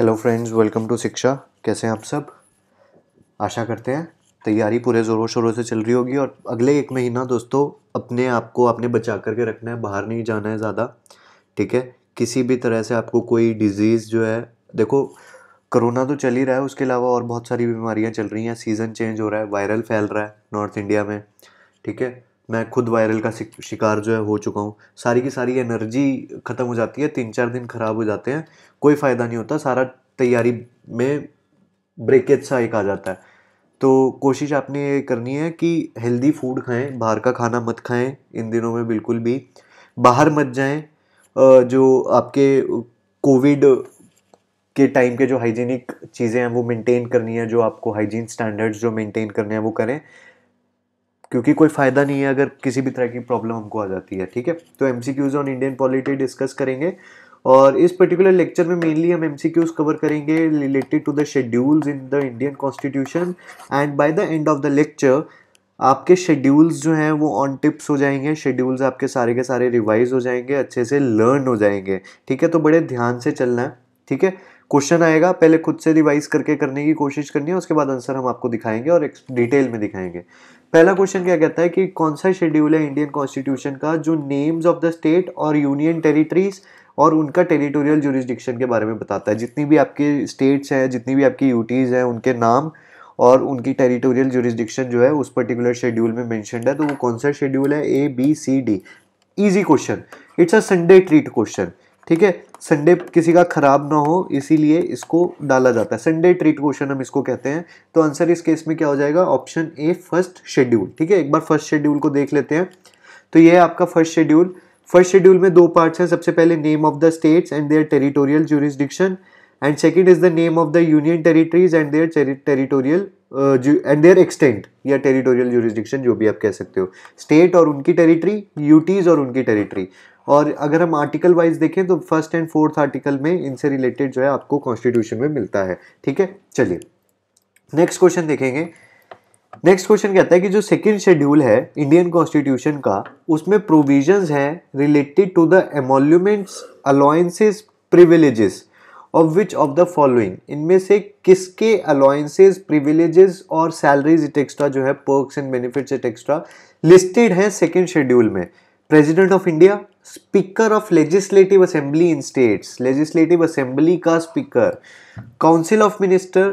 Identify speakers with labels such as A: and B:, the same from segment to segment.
A: Hello friends welcome to शिक्षा कैसे हैं आप सब आशा करते हैं तैयारी पूरे ज़ोरों शोरों से चल रही होगी और अगले एक महीना दोस्तों अपने आप को आपने बचा करके रखना है बाहर नहीं जाना है ज़्यादा ठीक है किसी भी तरह से आपको कोई डिजीज़ जो है देखो कोरोना तो चल ही रहा है उसके अलावा और बहुत सारी बीमारियाँ चल रही हैं सीज़न चेंज हो रहा है वायरल फैल रहा है नॉर्थ इंडिया में ठीक है मैं खुद वायरल का शिकार जो है हो चुका हूँ सारी की सारी एनर्जी ख़त्म हो जाती है तीन चार दिन ख़राब हो जाते हैं कोई फ़ायदा नहीं होता सारा तैयारी में ब्रेकेज सा एक आ जाता है तो कोशिश आपने ये करनी है कि हेल्दी फूड खाएं बाहर का खाना मत खाएं इन दिनों में बिल्कुल भी बाहर मत जाएं जो आपके कोविड के टाइम के जो हाइजीनिक चीज़ें हैं वो मेंटेन करनी है जो आपको हाइजीन स्टैंडर्ड्स जो मेंटेन करने हैं वो करें क्योंकि कोई फ़ायदा नहीं है अगर किसी भी तरह की प्रॉब्लम हमको आ जाती है ठीक है तो M on Indian polity discuss करेंगे और इस पर्टिकुलर लेक्चर में मेनली हम एम कवर करेंगे related to the schedules in the Indian constitution and by the end of the lecture आपके शेड्यूल्स जो हैं वो ऑन टिप्स हो जाएंगे शेड्यूल्स आपके सारे के सारे रिवाइज हो जाएंगे अच्छे से लर्न हो जाएंगे ठीक है तो बड़े ध्यान से चलना है ठीक है क्वेश्चन आएगा पहले खुद से रिवाइज करके करने की कोशिश करनी है उसके बाद आंसर हम आपको दिखाएंगे और डिटेल में दिखाएंगे पहला क्वेश्चन क्या कहता है कि कौन सा शेड्यूल है इंडियन कॉन्स्टिट्यूशन का जो नेम्स ऑफ द स्टेट और यूनियन टेरिटरीज और उनका टेरिटोरियल जुरिस्डिक्शन के बारे में बताता है जितनी भी आपके स्टेट्स हैं जितनी भी आपकी यूटीज़ हैं उनके नाम और उनकी टेरिटोरियल जुरिस्डिक्शन जो है उस पर्टिकुलर शेड्यूल में मैंशनड है तो वो कौन सा शेड्यूल है A B C D easy question it's a Sunday treat question ठीक है संडे किसी का खराब ना हो इसीलिए इसको डाला जाता है संडे ट्रीट क्वेश्चन हम इसको कहते हैं तो आंसर इस केस में क्या हो जाएगा ऑप्शन ए फर्स्ट शेड्यूल ठीक है एक बार फर्स्ट शेड्यूल को देख लेते हैं तो ये है आपका फर्स्ट शेड्यूल फर्स्ट शेड्यूल में दो पार्ट्स हैं सबसे पहले name of the states and their territorial jurisdiction and second is the name of the union territories and their territorial and their extent या टेरिटोरियल ज्यूरिस्डिक्शन जो भी आप कह सकते हो स्टेट और उनकी टेरिटरी यूटीज और उनकी टेरिटरी और अगर हम आर्टिकल वाइज देखें तो फर्स्ट एंड फोर्थ आर्टिकल में इनसे रिलेटेड जो है आपको कॉन्स्टिट्यूशन में मिलता है ठीक है चलिए नेक्स्ट क्वेश्चन देखेंगे नेक्स्ट क्वेश्चन कहता है कि जो सेकंड शेड्यूल है इंडियन कॉन्स्टिट्यूशन का उसमें प्रोविजंस हैं related to the emoluments allowances privileges of which of the following इनमें से किसके अलाउंसेस प्रिविलेजेस और सैलरीज इट जो है perks and benefits it listed हैं सेकेंड शेड्यूल में president of India speaker of legislative assembly in states legislative assembly का speaker council of minister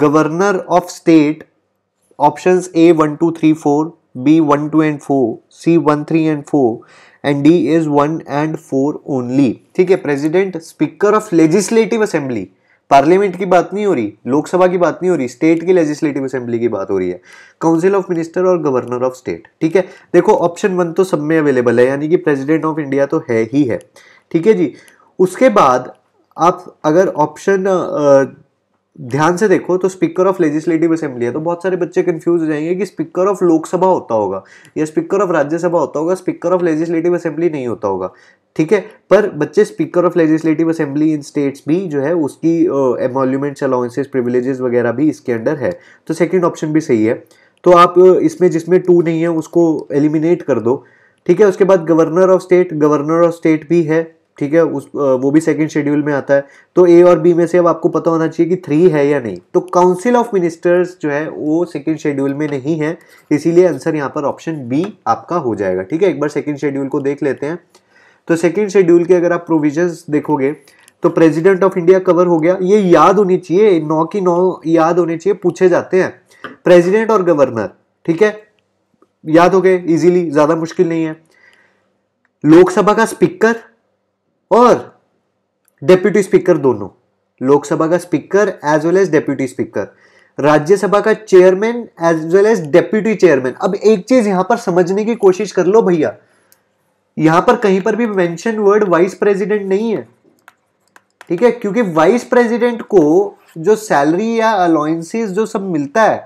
A: governor of state options A one two three four B one two and four C one three and four and D is one and four only ठीक है president speaker of legislative assembly parliament की बात नहीं हो रही लोकसभा की बात नहीं हो रही स्टेट की लेजिस्लेटिव असेंबली की बात हो रही है काउंसिल ऑफ मिनिस्टर और गवर्नर ऑफ स्टेट ठीक है देखो ऑप्शन वन तो सब में अवेलेबल है यानी कि प्रेसिडेंट ऑफ इंडिया तो है ही है ठीक है जी उसके बाद आप अगर ऑप्शन ध्यान से देखो तो स्पीकर ऑफ लेजिस्लेटिव असेंबली है तो बहुत सारे बच्चे कंफ्यूज हो जाएंगे कि स्पीकर ऑफ लोकसभा होता होगा या स्पीकर ऑफ राज्यसभा होता होगा स्पीकर ऑफ लेजिस्लेटिव असेंबली नहीं होता होगा ठीक है पर बच्चे speaker of legislative assembly in states भी जो है उसकी एमोल्यूमेंट्स अलाउंसेस प्रिविलेजेस वगैरह भी इसके अंडर है तो सेकेंड ऑप्शन भी सही है तो आप इसमें जिसमें टू नहीं है उसको एलिमिनेट कर दो ठीक है उसके बाद governor of state governor of state भी है ठीक है उस वो भी सेकंड शेड्यूल में आता है तो ए और बी में से अब आपको पता होना चाहिए कि थ्री है या नहीं तो काउंसिल ऑफ मिनिस्टर्स जो है वो सेकंड शेड्यूल में नहीं है इसीलिए आंसर यहाँ पर ऑप्शन बी आपका हो जाएगा ठीक है एक बार सेकंड शेड्यूल को देख लेते हैं तो सेकेंड शेड्यूल के अगर आप प्रोविजन देखोगे तो प्रेजिडेंट ऑफ इंडिया कवर हो गया ये याद होनी चाहिए नौ की नौ याद होनी चाहिए पूछे जाते हैं प्रेजिडेंट और गवर्नर ठीक है याद हो गए इजीली ज़्यादा मुश्किल नहीं है लोकसभा का स्पीकर और डेप्यूटी स्पीकर दोनों लोकसभा का speaker as well as deputy speaker Rajya Sabha का chairman as well as deputy chairman अब एक चीज यहां पर समझने की कोशिश कर लो भैया यहां पर कहीं पर भी मेंशन वर्ड वाइस प्रेसिडेंट नहीं है ठीक है क्योंकि वाइस प्रेसिडेंट को जो सैलरी या अलाउंसेस जो सब मिलता है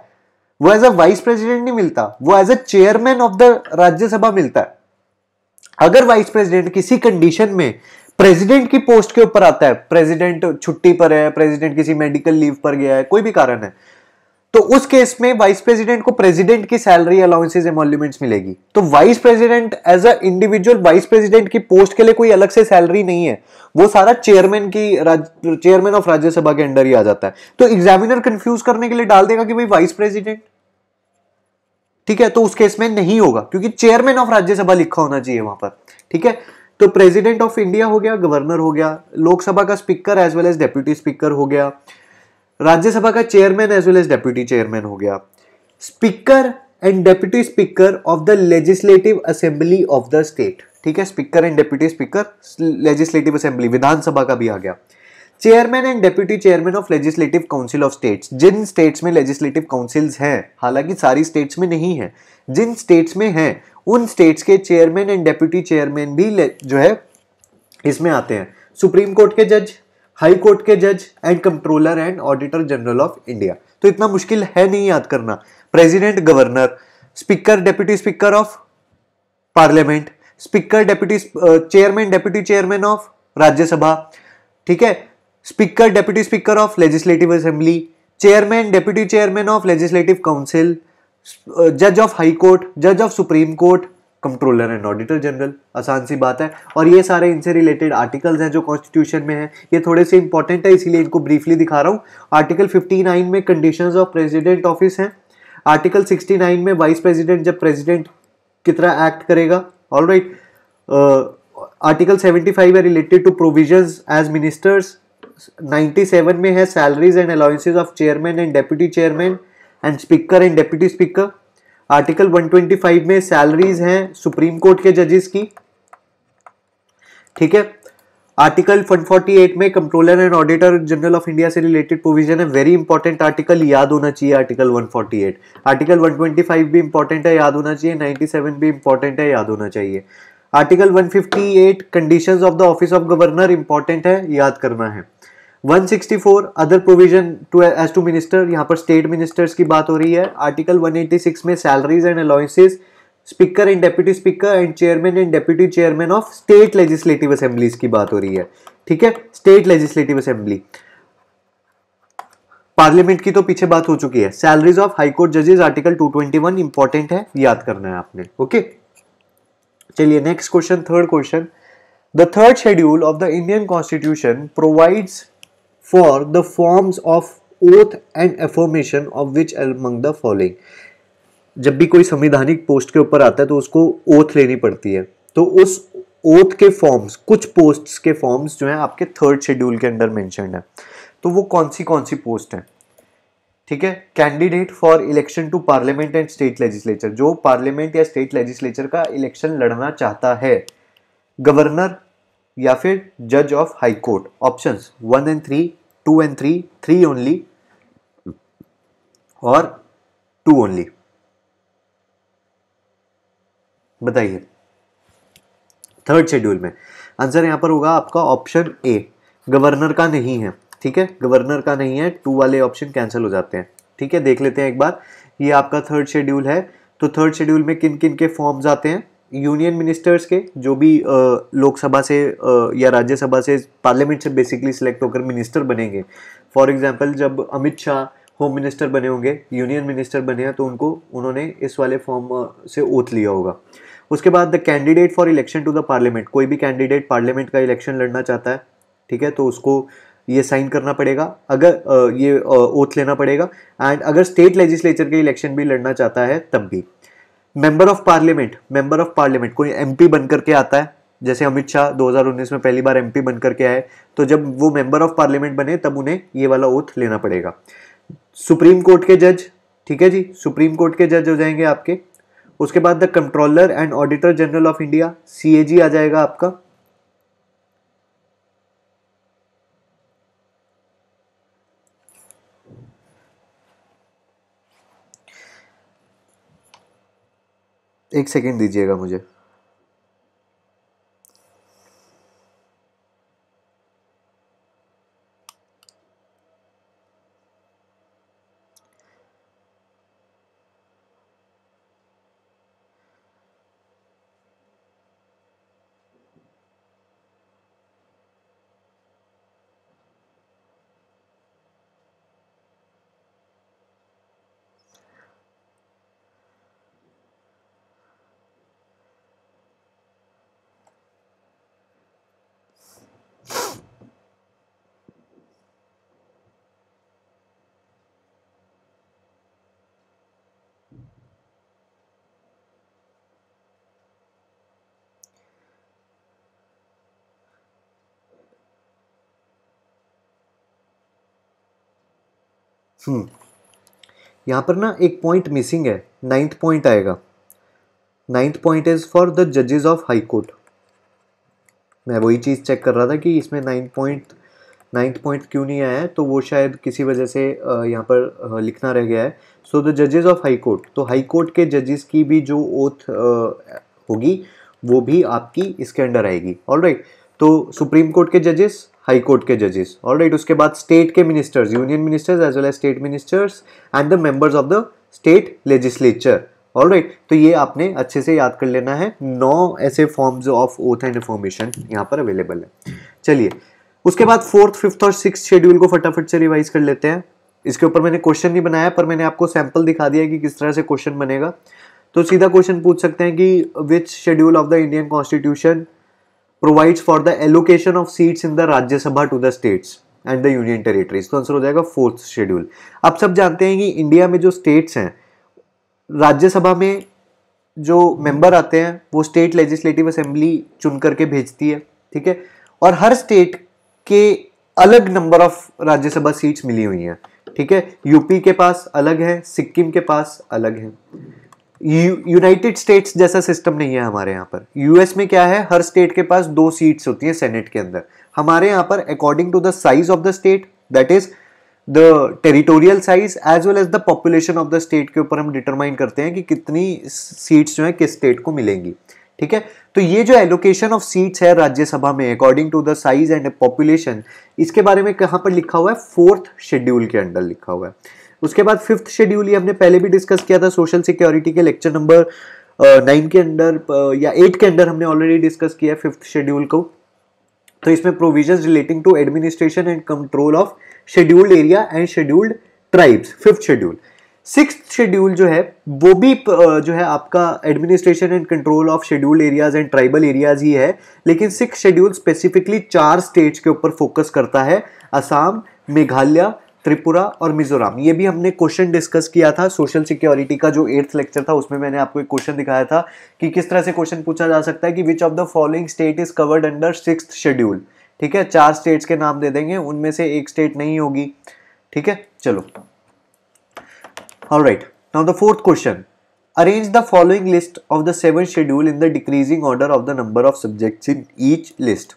A: वो एज अ वाइस प्रेसिडेंट नहीं मिलता वो as a chairman of the Rajya Sabha मिलता है अगर वाइस प्रेसिडेंट किसी कंडीशन में प्रेसिडेंट की पोस्ट के ऊपर आता है प्रेसिडेंट छुट्टी पर है प्रेसिडेंट किसी मेडिकल लीव पर गया है कोई भी कारण है तो उस केस में वाइस प्रेसिडेंट को प्रेसिडेंट की सैलरी अलाउंसेज एमोल्यूमेंट्स मिलेगी तो vice president as a individual vice president की पोस्ट के लिए कोई अलग से सैलरी नहीं है वो सारा चेयरमैन की चेयरमैन ऑफ राज्यसभा के अंडर ही आ जाता है तो एग्जामिनर कंफ्यूज करने के लिए डाल देगा कि भाई वाइस प्रेसिडेंट ठीक है तो उस केस में नहीं होगा क्योंकि चेयरमैन ऑफ राज्यसभा लिखा होना चाहिए वहां पर ठीक है तो प्रेसिडेंट ऑफ इंडिया हो गया गवर्नर हो गया लोकसभा का speaker as well as deputy speaker हो गया राज्यसभा का chairman as well as deputy chairman हो गया speaker and deputy speaker of the legislative assembly of the state ठीक है speaker and deputy speaker legislative assembly Vidhan Sabha का भी आ गया chairman and deputy chairman of legislative council of states जिन states में लेजिस्लेटिव काउंसिल्स हैं हालांकि सारी स्टेट्स में नहीं है जिन स्टेट्स में हैं उन स्टेट्स के चेयरमैन एंड डेप्यूटी चेयरमैन भी जो है इसमें आते हैं सुप्रीम कोर्ट के जज हाई कोर्ट के जज and controller and auditor general of India तो इतना मुश्किल है नहीं याद करना president governor speaker deputy speaker of parliament speaker deputy chairman deputy chairman of Rajya Sabha ठीक है speaker deputy speaker of legislative assembly chairman deputy chairman of legislative council जज ऑफ हाई कोर्ट जज of supreme court controller and auditor general आसान सी बात है और ये सारे इनसे रिलेटेड आर्टिकल्स हैं जो कॉन्स्टिट्यूशन में हैं ये थोड़े से इंपॉर्टेंट है इसीलिए इनको ब्रीफली दिखा रहा हूँ आर्टिकल 59 में कंडीशन ऑफ प्रेजिडेंट ऑफिस हैं आर्टिकल 69 में वाइस प्रेसिडेंट जब प्रेजिडेंट कितना एक्ट करेगा ऑल राइट आर्टिकल फाइव है related to provision as ministers 97 में है salaries and allowances of chairman and deputy chairman and speaker and deputy speaker article 125 में salaries हैं सुप्रीम कोर्ट के जजेस की ठीक है आर्टिकल 148 में controller and auditor general of India से रिलेटेड प्रोविजन है वेरी इंपॉर्टेंट आर्टिकल याद होना चाहिए आर्टिकल 148 आर्टिकल 125 भी इंपॉर्टेंट है याद होना चाहिए 97 भी इंपॉर्टेंट है याद होना चाहिए article 158 conditions of the office of governor important है याद करना है 164 other provision to as to minister यहाँ पर स्टेट मिनिस्टर्स की बात हो रही है आर्टिकल 186 में salaries and allowances speaker and deputy speaker and chairman and deputy chairman of state legislative assemblies की बात हो रही है ठीक है स्टेट लेजिस्लेटिव असेंबली पार्लियामेंट की तो पीछे बात हो चुकी है सैलरीज ऑफ हाईकोर्ट जजेस आर्टिकल 221 ट्वेंटी है याद करना है आपने ओके चलिए next question third question the third schedule of the Indian constitution provides for the forms of oath and affirmation of which among the following जब भी कोई संविधानिक पोस्ट के ऊपर आता है तो उसको ओथ लेनी पड़ती है तो उस ओथ के फॉर्म्स कुछ पोस्ट्स के फॉर्म्स जो हैं आपके थर्ड शेड्यूल के अंडर मेंशन है तो वो कौन सी कौन सी पोस्ट है ठीक है candidate for election to parliament and state legislature जो पार्लियामेंट या स्टेट लेजिस्लेचर का इलेक्शन लड़ना चाहता है गवर्नर या फिर जज of high court options one and three two and three three only और टू ओनली बताइए थर्ड शेड्यूल में आंसर यहां पर होगा आपका ऑप्शन ए गवर्नर का नहीं है ठीक है गवर्नर का नहीं है टू वाले ऑप्शन कैंसिल हो जाते हैं ठीक है देख लेते हैं एक बार ये आपका थर्ड शेड्यूल है तो थर्ड शेड्यूल में किन किन के फॉर्म्स आते हैं यूनियन मिनिस्टर्स के जो भी लोकसभा से या राज्यसभा से पार्लियामेंट से बेसिकली सिलेक्ट होकर मिनिस्टर बनेंगे फॉर एग्जांपल जब अमित शाह होम मिनिस्टर बने होंगे यूनियन मिनिस्टर बने हैं तो उनको उन्होंने इस वाले फॉर्म से ओथ लिया होगा उसके बाद the candidate for election to the parliament कोई भी कैंडिडेट पार्लियामेंट का इलेक्शन लड़ना चाहता है ठीक है तो उसको ये साइन करना पड़ेगा अगर ये ओथ लेना पड़ेगा एंड अगर स्टेट लेजिस्लेचर के इलेक्शन भी लड़ना चाहता है तब भी member of parliament member of parliament कोई एमपी बन करके आता है जैसे अमित शाह 2019 में पहली बार एमपी बन करके आए तो जब वो मेंबर ऑफ पार्लियामेंट बने तब उन्हें ये वाला ओथ लेना पड़ेगा सुप्रीम कोर्ट के जज ठीक है जी सुप्रीम कोर्ट के जज हो जाएंगे आपके उसके बाद the controller and auditor general of India C आ जाएगा आपका एक सेकेंड दीजिएगा मुझे हम्म। यहाँ पर ना एक पॉइंट मिसिंग है नाइन्थ पॉइंट आएगा ninth point is for the जजेस ऑफ हाई कोर्ट मैं वही चीज़ चेक कर रहा था कि इसमें नाइन्थ पॉइंट नाइन्थ पॉइंट क्यों नहीं आया है तो वो शायद किसी वजह से यहाँ पर लिखना रह गया है सो द जजेस ऑफ हाई कोर्ट तो हाई कोर्ट के जजेस की भी जो ओथ होगी वो भी आपकी इसके अंडर आएगी ऑल राइट right. तो सुप्रीम कोर्ट के जजेस हाई कोर्ट के जजेस ऑल राइट उसके बाद स्टेट के ministers union ministers as well as state ministers and the members of the state legislature all right तो ये आपने अच्छे से याद कर लेना है नौ ऐसे forms of oath and information यहाँ पर अवेलेबल है चलिए उसके बाद फोर्थ फिफ्थ और सिक्स शेड्यूल को फटाफट से रिवाइज कर लेते हैं इसके ऊपर मैंने क्वेश्चन नहीं बनाया पर मैंने आपको सैंपल दिखा दिया कि किस तरह से क्वेश्चन बनेगा तो सीधा क्वेश्चन पूछ सकते हैं कि which schedule of the Indian constitution provides for the allocation of seats in the Rajya Sabha to the states and the union territories तो आंसर हो जाएगा फोर्थ शेड्यूल आप सब जानते हैं कि इंडिया में जो स्टेट्स हैं राज्यसभा में जो मेंबर आते हैं वो स्टेट लेजिस्लेटिव असेंबली चुन करके भेजती है ठीक है और हर स्टेट के अलग नंबर ऑफ राज्यसभा सीट्स मिली हुई हैं ठीक है यूपी के पास अलग है सिक्किम के पास अलग है यूनाइटेड स्टेट्स जैसा सिस्टम नहीं है हमारे यहाँ पर यूएस में क्या है हर स्टेट के पास दो सीट्स होती हैं सेनेट के अंदर हमारे यहाँ पर according to the size of the state that is the territorial size as well as the population of the state के ऊपर हम डिटरमाइन करते हैं कि कितनी सीट्स जो है किस स्टेट को मिलेंगी ठीक है तो ये जो एलोकेशन ऑफ सीट्स है राज्यसभा में according to the size and population इसके बारे में कहां पर लिखा हुआ है फोर्थ शेड्यूल के अंडर लिखा हुआ है उसके बाद फिफ्थ शेड्यूल ये हमने पहले भी डिस्कस किया था सोशल सिक्योरिटी के लेक्चर नंबर नाइन के अंडर या एट के अंडर हमने ऑलरेडी डिस्कस किया है फिफ्थ शेड्यूल को तो इसमें provisions relating to administration and control of scheduled area and scheduled tribes fifth schedule six schedule जो है वो भी जो है आपका administration and control of scheduled areas and tribal areas ही है लेकिन सिक्स शेड्यूल स्पेसिफिकली चार स्टेट्स के ऊपर फोकस करता है असम मेघालय त्रिपुरा और मिजोरम ये भी हमने क्वेश्चन डिस्कस किया था सोशल सिक्योरिटी का जो एट्थ लेक्चर था उसमें मैंने आपको एक क्वेश्चन दिखाया था कि किस तरह से क्वेश्चन पूछा जा सकता है कि which of the following state is covered under six schedule ठीक है चार स्टेट्स के नाम दे देंगे उनमें से एक स्टेट नहीं होगी ठीक है चलो right now the fourth question arrange the following list of the seven schedule in the decreasing order of the number of subjects in each list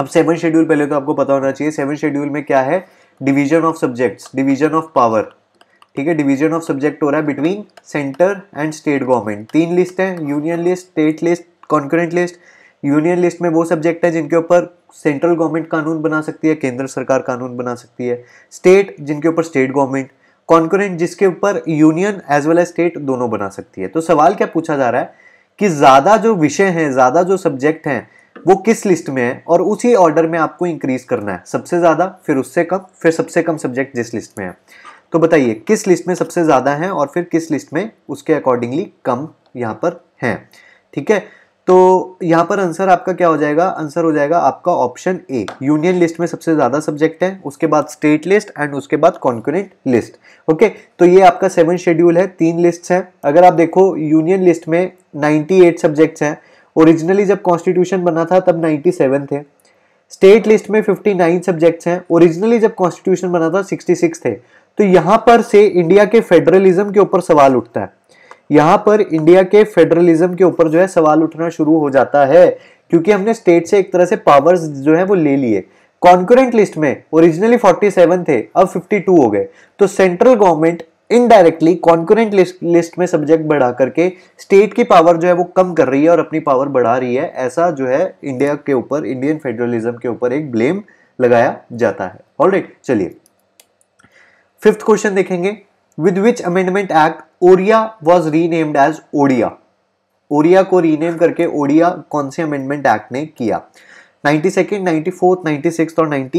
A: अब सेवन शेड्यूल पहले तो आपको पता होना चाहिए सेवन शेड्यूल में क्या है division of subjects division of power ठीक है डिवीजन ऑफ सब्जेक्ट हो रहा है between centre and state government तीन लिस्ट है union list state list concurrent list union list में वो सब्जेक्ट है जिनके ऊपर सेंट्रल गवर्नमेंट कानून बना सकती है केंद्र सरकार कानून बना सकती है स्टेट जिनके ऊपर स्टेट गवर्नमेंट कॉन्करेंट जिसके ऊपर union as well as state दोनों बना सकती है तो सवाल क्या पूछा जा रहा है कि ज़्यादा जो विषय हैं ज़्यादा जो सब्जेक्ट हैं वो किस लिस्ट में है और उसी ऑर्डर में आपको इंक्रीज करना है सबसे ज़्यादा फिर उससे कम फिर सबसे कम सब्जेक्ट जिस लिस्ट में है तो बताइए किस लिस्ट में सबसे ज़्यादा है और फिर किस लिस्ट में उसके अकॉर्डिंगली कम यहाँ पर है ठीक है तो यहाँ पर आंसर आपका क्या हो जाएगा आंसर हो जाएगा आपका ऑप्शन ए यूनियन लिस्ट में सबसे ज़्यादा सब्जेक्ट है उसके बाद स्टेट लिस्ट एंड उसके बाद कॉन्क्यूनेंट लिस्ट ओके तो ये आपका सेवन शेड्यूल है तीन लिस्ट्स हैं अगर आप देखो यूनियन लिस्ट में 98 सब्जेक्ट्स हैं ओरिजिनली जब कॉन्स्टिट्यूशन बना था तब 97 थे स्टेट लिस्ट में 59 सब्जेक्ट्स हैं ओरिजिनली जब कॉन्स्टिट्यूशन बना था 66 थे तो यहां पर से इंडिया के फेडरलिज्म के ऊपर सवाल उठता है यहां पर इंडिया के फेडरलिज्म के ऊपर जो है सवाल उठना शुरू हो जाता है क्योंकि हमने स्टेट से एक तरह से पावर्स जो है वो ले लिए कॉन्करेंट लिस्ट में ओरिजिनली 47 थे अब 52 हो गए तो central government indirectly concurrent list list में सब्जेक्ट बढ़ा करके स्टेट की पावर जो है वो कम कर रही है और अपनी पावर बढ़ा रही है ऐसा जो है इंडिया के ऊपर इंडियन फेडरलिज्म के ऊपर एक ब्लेम लगाया जाता है ऑलराइट right, चलिए फिफ्थ क्वेश्चन देखेंगे with which amendment act Oriya was renamed as Odia Oriya को रीनेम करके ओडिया कौन से अमेंडमेंट एक्ट ने किया ninety second ninety fourth ninety six और नाइन्टी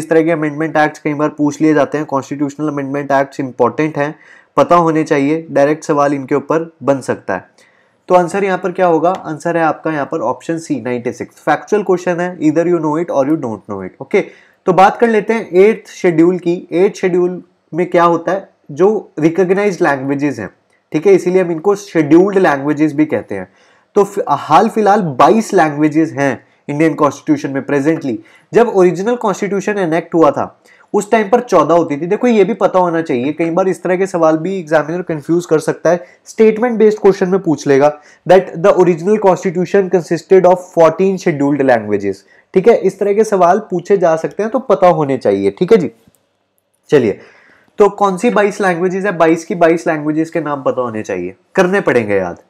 A: इस तरह के अमेंडमेंट एक्ट कई बार पूछ लिए जाते हैं कॉन्स्टिट्यूशनल अमेंडमेंट एक्ट इंपॉर्टेंट हैं पता होने चाहिए डायरेक्ट सवाल इनके ऊपर बन सकता है तो आंसर यहाँ पर क्या होगा आंसर है आपका यहाँ पर ऑप्शन सी 96 फैक्चुअल क्वेश्चन है इधर यू नो इट और you don't know it okay तो बात कर लेते हैं एट्थ शेड्यूल की एट्थ शेड्यूल में क्या होता है जो रिकोगनाइज लैंग्वेजेस हैं ठीक है इसीलिए हम इनको शेड्यूल्ड लैंग्वेजेस भी कहते हैं तो हाल फिलहाल 22 लैंग्वेजेस हैं इंडियन कॉन्स्टिट्यूशन में प्रेजेंटली जब ओरिजिनल कॉन्स्टिट्यूशन एनेक्ट हुआ था उस टाइम पर चौदह होती थी देखो ये भी पता होना चाहिए कई बार इस तरह के सवाल भी एग्जामिनर कंफ्यूज कर सकता है स्टेटमेंट बेस्ड क्वेश्चन में पूछ लेगा that the original constitution consisted of fourteen scheduled languages ठीक है इस तरह के सवाल पूछे जा सकते हैं तो पता होने चाहिए ठीक है जी चलिए तो कौन सी बाईस लैंग्वेजेस है बाईस की बाईस लैंग्वेजेस के नाम पता होने चाहिए करने पड़ेंगे याद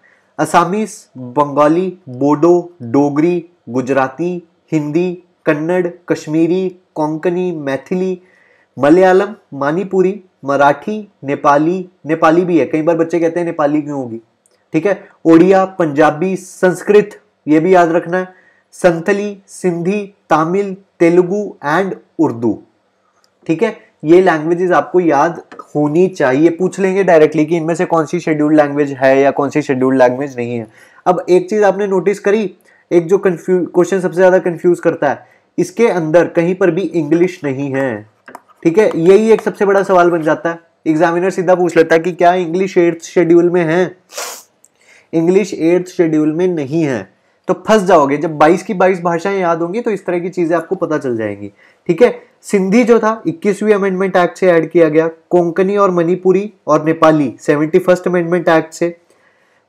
A: असामीस बंगाली बोडो डोगरी गुजराती हिंदी कन्नड़ कश्मीरी कोंकणी मैथिली मलयालम मानीपुरी मराठी नेपाली नेपाली भी है कई बार बच्चे कहते हैं नेपाली क्यों होगी ठीक है ओडिया पंजाबी संस्कृत ये भी याद रखना है संथली सिंधी तमिल तेलुगु एंड उर्दू ठीक है ये लैंग्वेजेस आपको याद होनी चाहिए पूछ लेंगे डायरेक्टली कि इनमें से कौन सी शेड्यूल्ड लैंग्वेज है या कौन सी शेड्यूल्ड लैंग्वेज नहीं है अब एक चीज़ आपने नोटिस करी एक जो कंफ्यूज क्वेश्चन सबसे ज़्यादा कंफ्यूज करता है इसके अंदर कहीं पर भी इंग्लिश नहीं है ठीक है यही एक सबसे बड़ा सवाल बन जाता है एग्जामिनर सीधा पूछ लेता है कि क्या इंग्लिश एट्थ शेड्यूल में है इंग्लिश एट्थ शेड्यूल में नहीं है तो फंस जाओगे जब 22 की 22 भाषाएं याद होंगी तो इस तरह की चीज़ें आपको पता चल जाएंगी ठीक है सिंधी जो था 21वीं अमेंडमेंट एक्ट से ऐड किया गया कोंकणी और मणिपुरी और Nepali seventy first amendment act से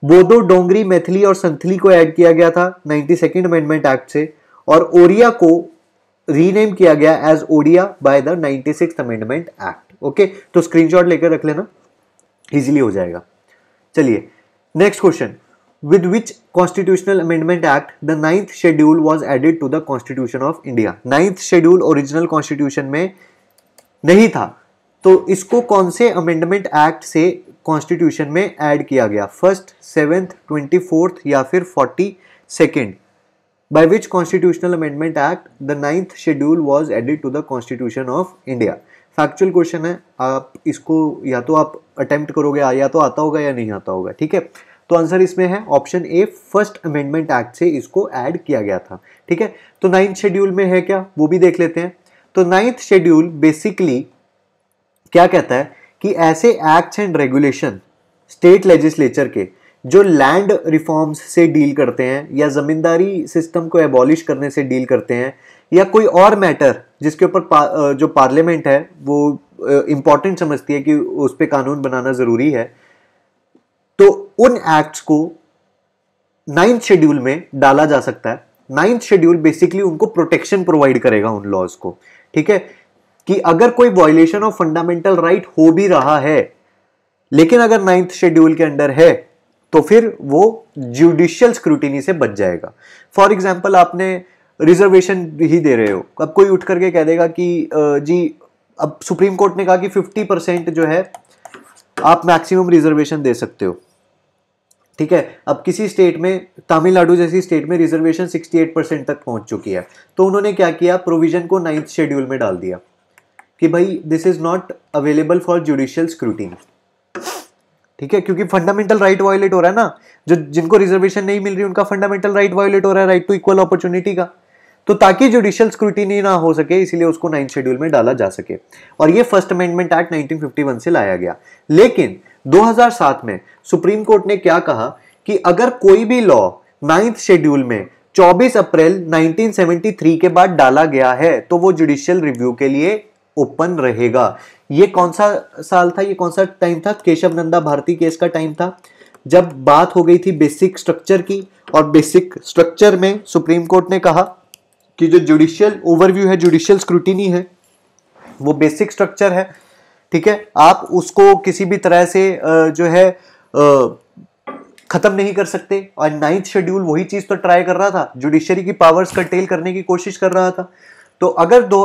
A: बोडो डोंगरी मैथिली और संथली को ऐड किया गया था नाइन्टी सेकेंड अमेंडमेंट एक्ट से और ओरिया को रीनेम किया गया as Odia by the ninety six amendment act okay तो स्क्रीनशॉट लेकर रख लेना इजीली हो जाएगा चलिए next question with which constitutional amendment act the ninth schedule was added to the constitution of India ninth schedule original constitution में नहीं था तो इसको कौन से अमेंडमेंट एक्ट से कॉन्स्टिट्यूशन में ऐड किया गया फर्स्ट सेवेंथ ट्वेंटी फोर्थ या फिर forty second by which constitutional amendment act the ninth schedule was added to the constitution of India factual question है आप इसको या तो आप अटेम्प्ट करोगे या तो आता होगा या नहीं आता होगा ठीक है तो आंसर इसमें है option A first amendment act से इसको ऐड किया गया था ठीक है तो नाइन्थ शेड्यूल में है क्या वो भी देख लेते हैं तो नाइन्थ शेड्यूल बेसिकली क्या कहता है कि ऐसे acts and regulation state legislature के जो लैंड रिफॉर्म्स से डील करते हैं या ज़मींदारी सिस्टम को एबॉलिश करने से डील करते हैं या कोई और मैटर जिसके ऊपर जो पार्लियामेंट है वो इम्पॉर्टेंट समझती है कि उस पर कानून बनाना ज़रूरी है तो उन एक्ट्स को नाइन्थ शेड्यूल में डाला जा सकता है नाइन्थ शेड्यूल बेसिकली उनको प्रोटेक्शन प्रोवाइड करेगा उन लॉज को ठीक है कि अगर कोई वॉयलेशन ऑफ फंडामेंटल राइट हो भी रहा है लेकिन अगर नाइन्थ शेड्यूल के अंडर है तो फिर वो जुडिशियल स्क्रूटिनी से बच जाएगा फॉर एग्जाम्पल आपने रिजर्वेशन ही दे रहे हो अब कोई उठ करके कह देगा कि जी अब सुप्रीम कोर्ट ने कहा कि 50 परसेंट जो है आप मैक्सिमम रिजर्वेशन दे सकते हो ठीक है अब किसी स्टेट में तमिलनाडु जैसी स्टेट में रिजर्वेशन 68 परसेंट तक पहुंच चुकी है तो उन्होंने क्या किया प्रोविजन को नाइन्थ शेड्यूल में डाल दिया कि भाई this is not available for judicial scrutiny ठीक है क्योंकि फंडामेंटल राइट वायोलेट हो रहा है ना जो जिनको रिजर्वेशन नहीं मिल रही उनका फंडामेंटल राइट वायोलेट हो रहा है राइट टू इक्वल अपॉर्चुनिटी का तो ताकि जुडिशियल स्क्रूटिनी ना हो सके इसीलिए उसको नाइन्थ शेड्यूल में डाला जा सके और ये फर्स्ट अमेंडमेंट एक्ट 1951 से लाया गया लेकिन 2007 में सुप्रीम कोर्ट ने क्या कहा कि अगर कोई भी लॉ नाइन्थ शेड्यूल में 24 अप्रैल 1973 के बाद डाला गया है तो वो जुडिशियल रिव्यू के लिए ओपन रहेगा ये कौन सा साल था ये कौन सा टाइम था केशव नंदा भारती केस का टाइम था जब बात हो गई थी बेसिक स्ट्रक्चर की और बेसिक स्ट्रक्चर में सुप्रीम कोर्ट ने कहा कि जो जुडिशियल ओवरव्यू है जुडिशियल स्क्रूटिनी है वो बेसिक स्ट्रक्चर है ठीक है आप उसको किसी भी तरह से जो है खत्म नहीं कर सकते और नाइन्थ शेड्यूल वही चीज तो ट्राई कर रहा था जुडिशरी की पावर्स कंटेल करने की कोशिश कर रहा था तो अगर दो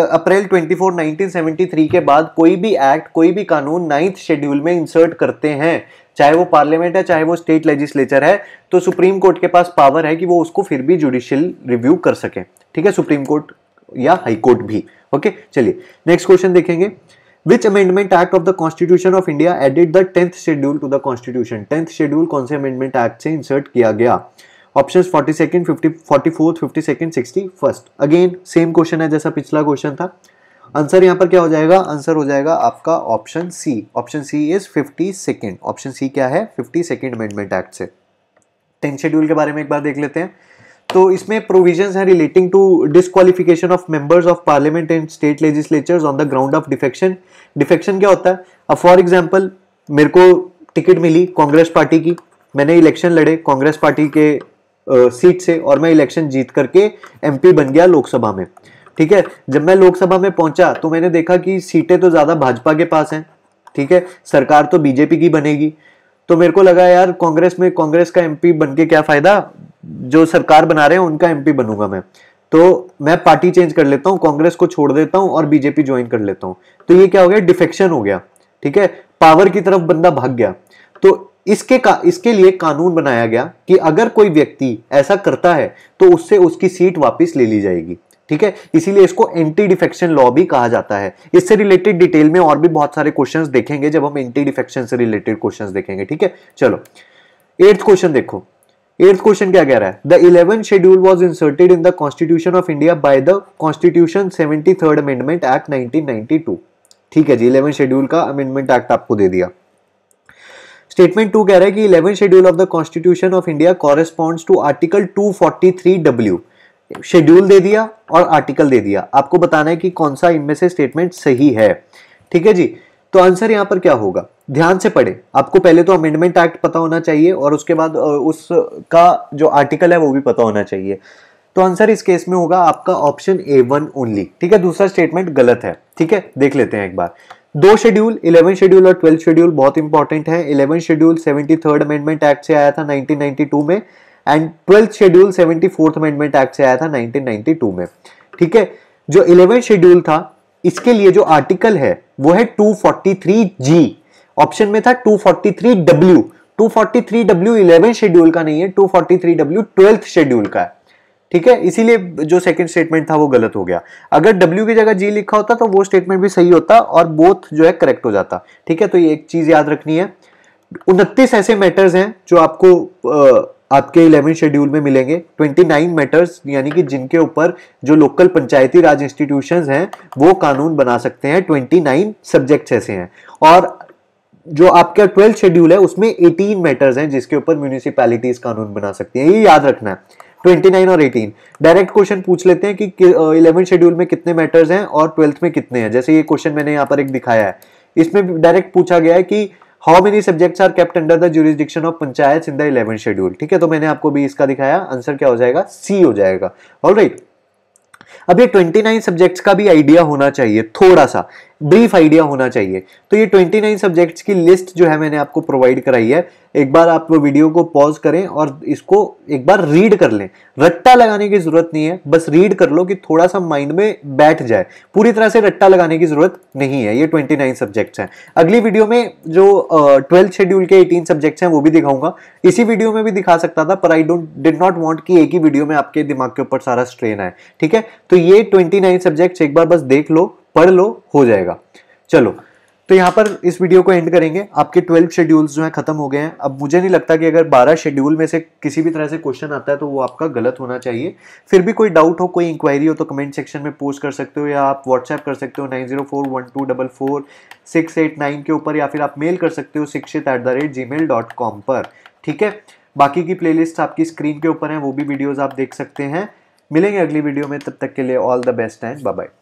A: अप्रैल 24 1973 के बाद कोई भी एक्ट कोई भी कानून नाइन्थ शेड्यूल में इंसर्ट करते हैं चाहे वो पार्लियामेंट है चाहे वो स्टेट लेजिस्लेचर है तो सुप्रीम कोर्ट के पास पावर है कि वो उसको फिर भी जुडिशियल रिव्यू कर सके ठीक है सुप्रीम कोर्ट या हाई कोर्ट भी ओके चलिए नेक्स्ट क्वेश्चन देखेंगे which amendment act of the constitution of India added the tenth schedule to the constitution tenth schedule कौन से अमेंडमेंट एक्ट से इंसर्ट किया गया option forty second fifty forty fourth fifty second sixty first again same question है जैसा पिछला question था answer यहाँ पर क्या हो जाएगा आंसर हो जाएगा आपका option C option C is fifty second option C क्या है फिफ्टी सेकेंड अमेंडमेंट एक्ट से टेंथ शेड्यूल के बारे में एक बार देख लेते हैं तो इसमें प्रोविजन है relating to disqualification of members of parliament and state legislature on the ground of defection defection क्या होता है अब फॉर एग्जाम्पल मेरे को टिकट मिली कांग्रेस पार्टी की मैंने इलेक्शन लड़े कांग्रेस पार्टी के सीट से और मैं इलेक्शन जीत करके एमपी बन गया लोकसभा में ठीक है जब मैं लोकसभा में पहुंचा तो मैंने देखा कि सीटें तो ज़्यादा भाजपा के पास हैं ठीक है सरकार तो बीजेपी की बनेगी तो मेरे को लगा यार कांग्रेस में कांग्रेस का एमपी बन के क्या फ़ायदा जो सरकार बना रहे हैं उनका एमपी बनूंगा मैं तो मैं पार्टी चेंज कर लेता हूँ कांग्रेस को छोड़ देता हूँ और बीजेपी ज्वाइन कर लेता हूँ तो ये क्या हो गया डिफेक्शन हो गया ठीक है पावर की तरफ बंदा भाग गया तो इसके का इसके लिए कानून बनाया गया कि अगर कोई व्यक्ति ऐसा करता है तो उससे उसकी सीट वापस ले ली जाएगी ठीक है इसीलिए इसको एंटी डिफेक्शन लॉ भी कहा जाता है इससे रिलेटेड डिटेल में और भी बहुत सारे क्वेश्चंस देखेंगे जब हम एंटी डिफेक्शन से रिलेटेड क्वेश्चन देखेंगे ठीक है चलो एट्थ क्वेश्चन देखो एट्थ क्वेश्चन क्या कह रहा है the eleven schedule was inserted in the constitution of India by the constitution seventy amendment act nineteen ठीक है जी इलेवन शेड्यूल का अमेंडमेंट एक्ट आपको दे दिया स्टेटमेंट टू कह रहा है कि eleven schedule of the constitution of India corresponds to article two forty three W schedule दे दिया और आर्टिकल दे दिया आपको बताना है कि कौन सा इनमें से स्टेटमेंट सही है ठीक है जी तो आंसर यहां पर क्या होगा ध्यान से पढ़े आपको पहले तो अमेंडमेंट एक्ट पता होना चाहिए और उसके बाद उसका जो आर्टिकल है वो भी पता होना चाहिए तो आंसर इस केस में होगा आपका ऑप्शन ए वन ओनली ठीक है दूसरा स्टेटमेंट गलत है ठीक है देख लेते हैं एक बार दो शेड्यूल इलेवन शेड्यूल और ट्वेल्थ शेड्यूल बहुत इंपॉर्टेंट है eleven schedule seventy third amendment act से आया था 1992 में and twelfth schedule seventy fourth amendment act से आया था 1992 में ठीक है जो इलेवन शेड्यूल था इसके लिए जो आर्टिकल है वो है 243 जी ऑप्शन में था 243 W three W eleven schedule का नहीं है थ्री डब्ल्यू ट्वेल्थ शेड्यूल का है ठीक है इसीलिए जो सेकंड स्टेटमेंट था वो गलत हो गया अगर डब्ल्यू की जगह जी लिखा होता तो वो स्टेटमेंट भी सही होता और बोथ जो है करेक्ट हो जाता ठीक है तो ये एक चीज़ याद रखनी है उनतीस ऐसे मैटर्स हैं जो आपको आपके इलेवन शेड्यूल में मिलेंगे ट्वेंटी नाइन मैटर्स यानी कि जिनके ऊपर जो लोकल पंचायती राज इंस्टीट्यूशन हैं वो कानून बना सकते हैं ट्वेंटी नाइन सब्जेक्ट्स ऐसे हैं और जो आपका ट्वेल्थ शेड्यूल है उसमें एटीन मैटर्स हैं जिसके ऊपर म्यूनिसिपैलिटीज कानून बना सकती हैं ये याद रखना है 29 और 18 डायरेक्ट क्वेश्चन पूछ लेते हैं कि इलेवन शेड्यूल में कितने मैटर्स हैं और ट्वेल्थ में कितने हैं जैसे ये क्वेश्चन मैंने यहाँ पर एक दिखाया है इसमें डायरेक्ट पूछा गया है कि how many subjects are kept under the jurisdiction of panchayat in the eleven schedule ठीक है तो मैंने आपको भी इसका दिखाया आंसर क्या हो जाएगा सी हो जाएगा ऑल राइट right. अब ये 29 सब्जेक्ट्स का भी आइडिया होना चाहिए थोड़ा सा ब्रीफ आइडिया होना चाहिए तो ये 29 सब्जेक्ट्स की लिस्ट जो है मैंने आपको प्रोवाइड कराई है एक बार आप वीडियो को पॉज करें और इसको एक बार रीड कर लें रट्टा लगाने की जरूरत नहीं है बस रीड कर लो कि थोड़ा सा माइंड में बैठ जाए पूरी तरह से रट्टा लगाने की जरूरत नहीं है ये 29 सब्जेक्ट्स हैं अगली वीडियो में जो ट्वेल्थ शेड्यूल के एटीन सब्जेक्ट्स हैं वो भी दिखाऊंगा इसी वीडियो में भी दिखा सकता था पर I don't did not want कि एक ही वीडियो में आपके दिमाग के ऊपर सारा स्ट्रेन आए ठीक है तो ये ट्वेंटी नाइन सब्जेक्ट्स एक बार बस देख लो पढ़ लो हो जाएगा चलो तो यहाँ पर इस वीडियो को एंड करेंगे आपके ट्वेल्व शेड्यूल्स जो हैं खत्म हो गए हैं अब मुझे नहीं लगता कि अगर बारह शेड्यूल में से किसी भी तरह से क्वेश्चन आता है तो वो आपका गलत होना चाहिए फिर भी कोई डाउट हो कोई इंक्वायरी हो तो कमेंट सेक्शन में पोस्ट कर सकते हो या आप व्हाट्सएप कर सकते हो nine zero four one two double four six eight nine के ऊपर या फिर आप मेल कर सकते हो Shikshit at the rate gmail dot com पर ठीक है बाकी की प्लेलिस्ट आपकी स्क्रीन के ऊपर है वो भी वीडियोज़ आप देख सकते हैं मिलेंगे अगली वीडियो में तब तक के लिए all the best and bye bye